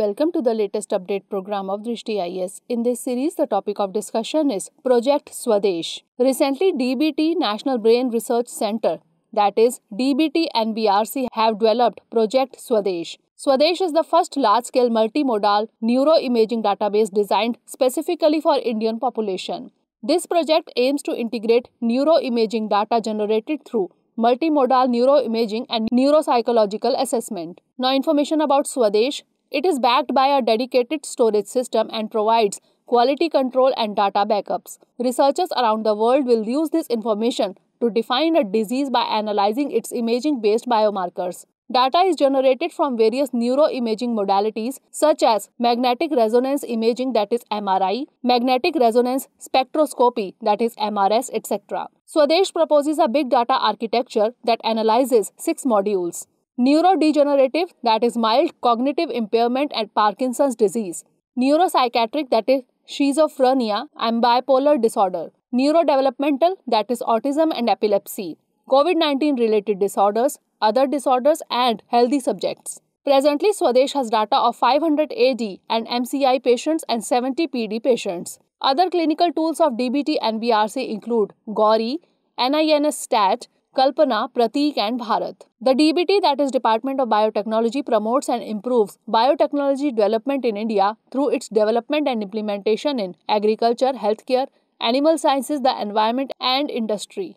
Welcome to the latest update program of Drishti IS. In this series, the topic of discussion is Project Swadesh. Recently, DBT National Brain Research Center, that is DBT and BRC, have developed Project Swadesh. Swadesh is the first large-scale multimodal neuroimaging database designed specifically for Indian population. This project aims to integrate neuroimaging data generated through multimodal neuroimaging and neuropsychological assessment. Now information about Swadesh. It is backed by a dedicated storage system and provides quality control and data backups. Researchers around the world will use this information to define a disease by analyzing its imaging based biomarkers. Data is generated from various neuroimaging modalities such as magnetic resonance imaging that is MRI, magnetic resonance spectroscopy that is MRS etc. Swadesh proposes a big data architecture that analyzes six modules neurodegenerative, that is mild cognitive impairment and Parkinson's disease, neuropsychiatric, that is schizophrenia and bipolar disorder, neurodevelopmental, that is autism and epilepsy, COVID 19 related disorders, other disorders, and healthy subjects. Presently, Swadesh has data of 500 AD and MCI patients and 70 PD patients. Other clinical tools of DBT and BRC include GORI, NINS STAT, Kalpana, Pratik, and Bharat. The DBT, that is Department of Biotechnology, promotes and improves biotechnology development in India through its development and implementation in agriculture, healthcare, animal sciences, the environment, and industry.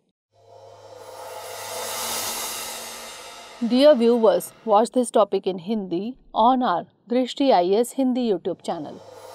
Dear viewers, watch this topic in Hindi on our Drishti IS Hindi YouTube channel.